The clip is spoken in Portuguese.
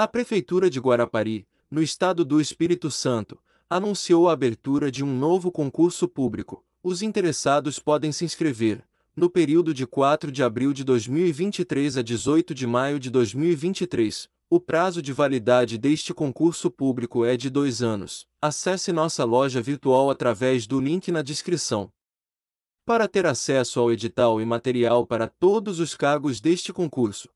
A Prefeitura de Guarapari, no estado do Espírito Santo, anunciou a abertura de um novo concurso público. Os interessados podem se inscrever, no período de 4 de abril de 2023 a 18 de maio de 2023. O prazo de validade deste concurso público é de dois anos. Acesse nossa loja virtual através do link na descrição. Para ter acesso ao edital e material para todos os cargos deste concurso,